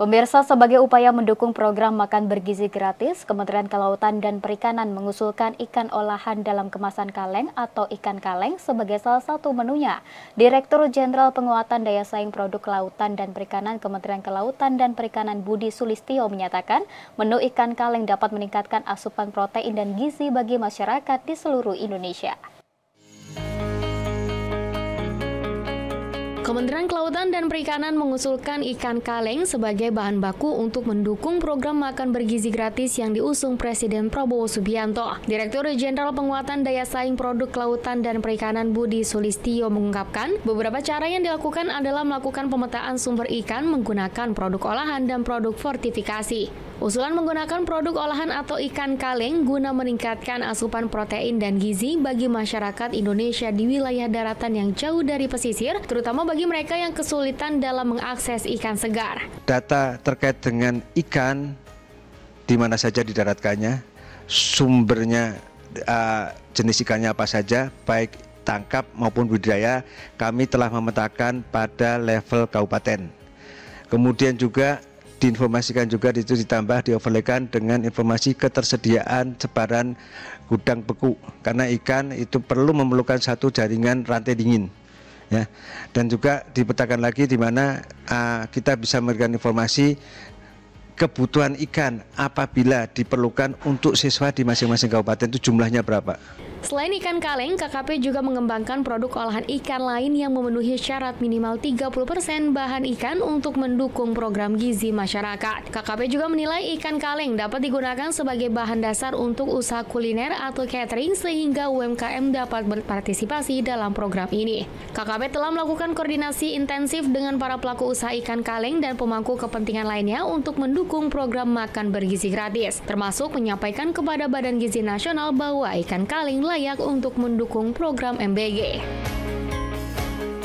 Pemirsa, sebagai upaya mendukung program makan bergizi gratis, Kementerian Kelautan dan Perikanan mengusulkan ikan olahan dalam kemasan kaleng atau ikan kaleng sebagai salah satu menunya. Direktur Jenderal Penguatan Daya Saing Produk Kelautan dan Perikanan Kementerian Kelautan dan Perikanan Budi Sulistio menyatakan, menu ikan kaleng dapat meningkatkan asupan protein dan gizi bagi masyarakat di seluruh Indonesia. Kementerian Kelautan dan Perikanan mengusulkan ikan kaleng sebagai bahan baku untuk mendukung program makan bergizi gratis yang diusung Presiden Prabowo Subianto. Direktur Jenderal Penguatan Daya Saing Produk Kelautan dan Perikanan Budi Sulistio mengungkapkan, beberapa cara yang dilakukan adalah melakukan pemetaan sumber ikan menggunakan produk olahan dan produk fortifikasi. Usulan menggunakan produk olahan atau ikan kaleng guna meningkatkan asupan protein dan gizi bagi masyarakat Indonesia di wilayah daratan yang jauh dari pesisir, terutama bagi mereka yang kesulitan dalam mengakses ikan segar. Data terkait dengan ikan di mana saja didaratkannya, sumbernya uh, jenis ikannya apa saja, baik tangkap maupun budidaya, kami telah memetakan pada level kabupaten. Kemudian juga diinformasikan juga itu ditambah dioverlaykan dengan informasi ketersediaan sebaran gudang beku karena ikan itu perlu memerlukan satu jaringan rantai dingin ya dan juga dipetakan lagi di mana uh, kita bisa memberikan informasi kebutuhan ikan apabila diperlukan untuk siswa di masing-masing kabupaten itu jumlahnya berapa Selain ikan kaleng, KKP juga mengembangkan produk olahan ikan lain yang memenuhi syarat minimal 30% bahan ikan untuk mendukung program gizi masyarakat. KKP juga menilai ikan kaleng dapat digunakan sebagai bahan dasar untuk usaha kuliner atau catering sehingga UMKM dapat berpartisipasi dalam program ini. KKP telah melakukan koordinasi intensif dengan para pelaku usaha ikan kaleng dan pemangku kepentingan lainnya untuk mendukung program makan bergizi gratis, termasuk menyampaikan kepada Badan Gizi Nasional bahwa ikan kaleng layak untuk mendukung program MBG.